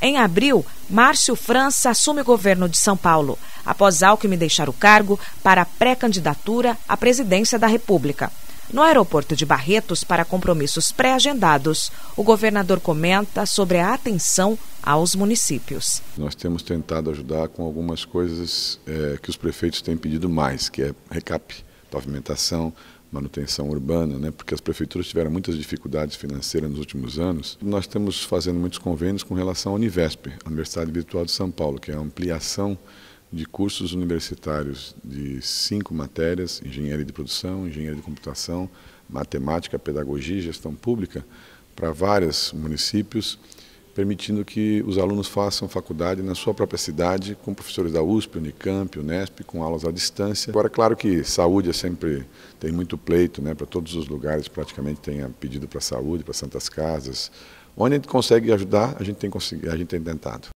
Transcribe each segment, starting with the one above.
Em abril, Márcio França assume o governo de São Paulo, após Alckmin deixar o cargo para a pré-candidatura à presidência da República. No aeroporto de Barretos, para compromissos pré-agendados, o governador comenta sobre a atenção aos municípios. Nós temos tentado ajudar com algumas coisas é, que os prefeitos têm pedido mais, que é recap, pavimentação, manutenção urbana, né? porque as prefeituras tiveram muitas dificuldades financeiras nos últimos anos. Nós estamos fazendo muitos convênios com relação à Univesp, a Universidade Virtual de São Paulo, que é a ampliação de cursos universitários de cinco matérias, engenharia de produção, engenharia de computação, matemática, pedagogia e gestão pública, para vários municípios permitindo que os alunos façam faculdade na sua própria cidade, com professores da USP, Unicamp, Unesp, com aulas à distância. Agora, claro que saúde é sempre tem muito pleito, né, para todos os lugares praticamente tem pedido para saúde, para santas casas. Onde a gente consegue ajudar, a gente tem, a gente tem tentado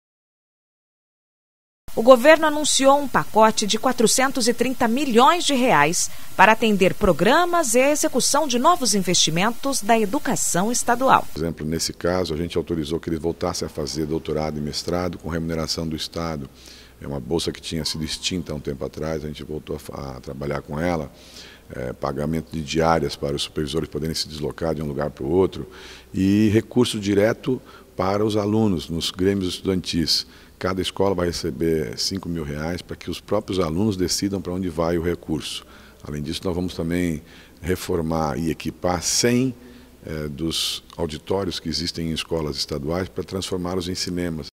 o governo anunciou um pacote de 430 milhões de reais para atender programas e a execução de novos investimentos da educação estadual. Por exemplo, nesse caso, a gente autorizou que ele voltasse a fazer doutorado e mestrado com remuneração do Estado. É uma bolsa que tinha sido extinta há um tempo atrás, a gente voltou a, trabalhar com ela. É, pagamento de diárias para os supervisores poderem se deslocar de um lugar para o outro e recurso direto para os alunos nos grêmios estudantis. Cada escola vai receber 5 mil reais para que os próprios alunos decidam para onde vai o recurso. Além disso, nós vamos também reformar e equipar 100 eh, dos auditórios que existem em escolas estaduais para transformá-los em cinemas.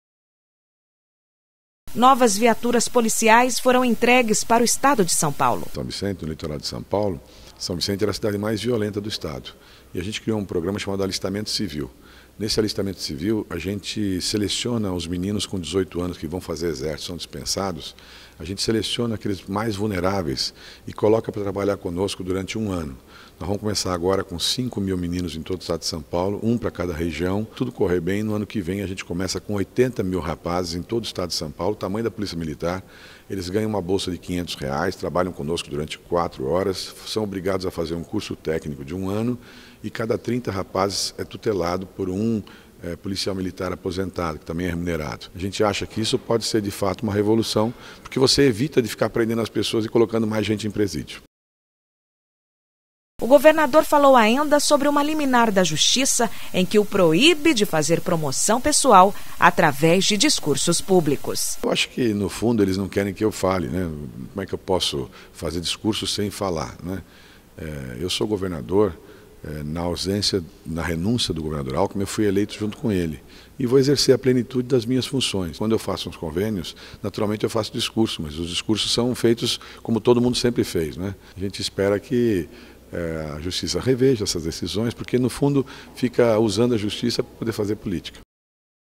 Novas viaturas policiais foram entregues para o estado de São Paulo. São Vicente, no litoral de São Paulo, São Vicente era a cidade mais violenta do estado e a gente criou um programa chamado Alistamento Civil. Nesse alistamento civil, a gente seleciona os meninos com 18 anos que vão fazer exército, são dispensados, a gente seleciona aqueles mais vulneráveis e coloca para trabalhar conosco durante um ano. Nós vamos começar agora com 5 mil meninos em todo o estado de São Paulo, um para cada região. Tudo correr bem, no ano que vem a gente começa com 80 mil rapazes em todo o estado de São Paulo, tamanho da Polícia Militar. Eles ganham uma bolsa de 500 reais, trabalham conosco durante quatro horas, são obrigados a fazer um curso técnico de um ano e cada 30 rapazes é tutelado por um é, policial militar aposentado, que também é remunerado. A gente acha que isso pode ser de fato uma revolução, porque você evita de ficar prendendo as pessoas e colocando mais gente em presídio. O governador falou ainda sobre uma liminar da justiça em que o proíbe de fazer promoção pessoal através de discursos públicos. Eu acho que, no fundo, eles não querem que eu fale, né? Como é que eu posso fazer discurso sem falar, né? É, eu sou governador, eh, na ausência, na renúncia do governador Alckmin, eu fui eleito junto com ele. E vou exercer a plenitude das minhas funções. Quando eu faço uns convênios, naturalmente eu faço discurso, mas os discursos são feitos como todo mundo sempre fez. Né? A gente espera que eh, a justiça reveja essas decisões, porque no fundo fica usando a justiça para poder fazer política.